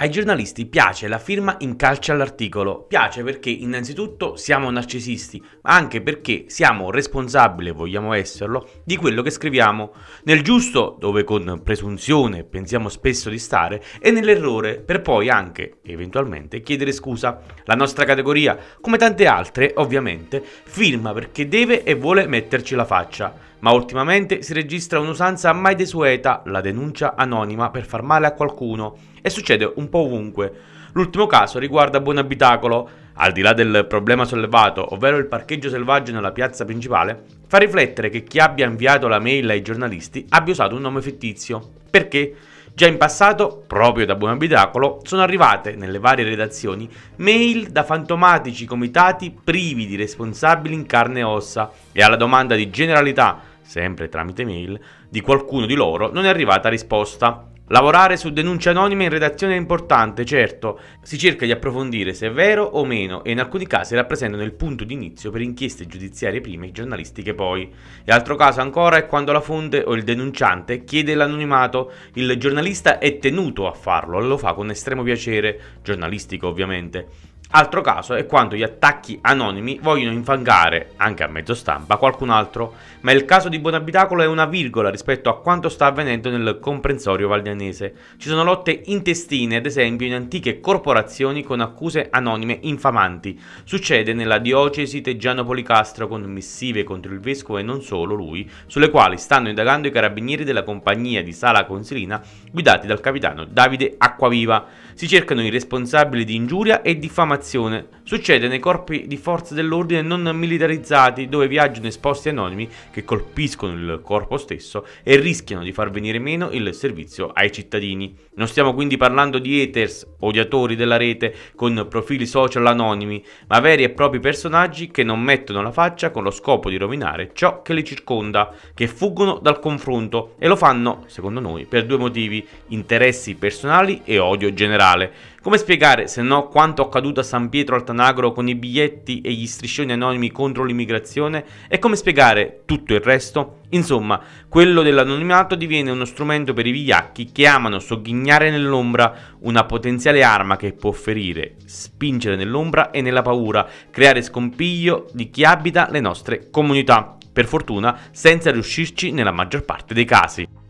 Ai giornalisti piace la firma in calcio all'articolo, piace perché innanzitutto siamo narcisisti, ma anche perché siamo responsabili, vogliamo esserlo, di quello che scriviamo, nel giusto dove con presunzione pensiamo spesso di stare e nell'errore per poi anche, eventualmente, chiedere scusa. La nostra categoria, come tante altre ovviamente, firma perché deve e vuole metterci la faccia. Ma ultimamente si registra un'usanza mai desueta, la denuncia anonima per far male a qualcuno, e succede un po' ovunque. L'ultimo caso riguarda Buonabitacolo. Al di là del problema sollevato, ovvero il parcheggio selvaggio nella piazza principale, fa riflettere che chi abbia inviato la mail ai giornalisti abbia usato un nome fittizio. Perché? Già in passato, proprio da Buon Abitacolo, sono arrivate nelle varie redazioni mail da fantomatici comitati privi di responsabili in carne e ossa e alla domanda di generalità, sempre tramite mail, di qualcuno di loro non è arrivata risposta. Lavorare su denunce anonime in redazione è importante, certo, si cerca di approfondire se è vero o meno e in alcuni casi rappresentano il punto di inizio per inchieste giudiziarie prima e giornalistiche poi. E altro caso ancora è quando la fonte o il denunciante chiede l'anonimato, il giornalista è tenuto a farlo, lo fa con estremo piacere, giornalistico ovviamente. Altro caso è quando gli attacchi anonimi vogliono infangare, anche a mezzo stampa, qualcun altro, ma il caso di Buonabitacolo è una virgola rispetto a quanto sta avvenendo nel comprensorio valdianese. Ci sono lotte intestine, ad esempio, in antiche corporazioni con accuse anonime infamanti. Succede nella diocesi Teggiano Policastro con missive contro il vescovo e non solo lui, sulle quali stanno indagando i carabinieri della compagnia di Sala Consilina guidati dal capitano Davide Acquaviva. Si cercano i responsabili di ingiuria e diffamazione informazione. Succede nei corpi di forze dell'ordine non militarizzati dove viaggiano esposti anonimi che colpiscono il corpo stesso e rischiano di far venire meno il servizio ai cittadini. Non stiamo quindi parlando di haters, odiatori della rete con profili social anonimi, ma veri e propri personaggi che non mettono la faccia con lo scopo di rovinare ciò che li circonda, che fuggono dal confronto e lo fanno, secondo noi, per due motivi, interessi personali e odio generale. Come spiegare, se no, quanto accaduto a San Pietro Altanagro con i biglietti e gli striscioni anonimi contro l'immigrazione? E come spiegare tutto il resto? Insomma, quello dell'anonimato diviene uno strumento per i vigliacchi che amano sogghignare nell'ombra, una potenziale arma che può ferire, spingere nell'ombra e nella paura, creare scompiglio di chi abita le nostre comunità. Per fortuna, senza riuscirci nella maggior parte dei casi.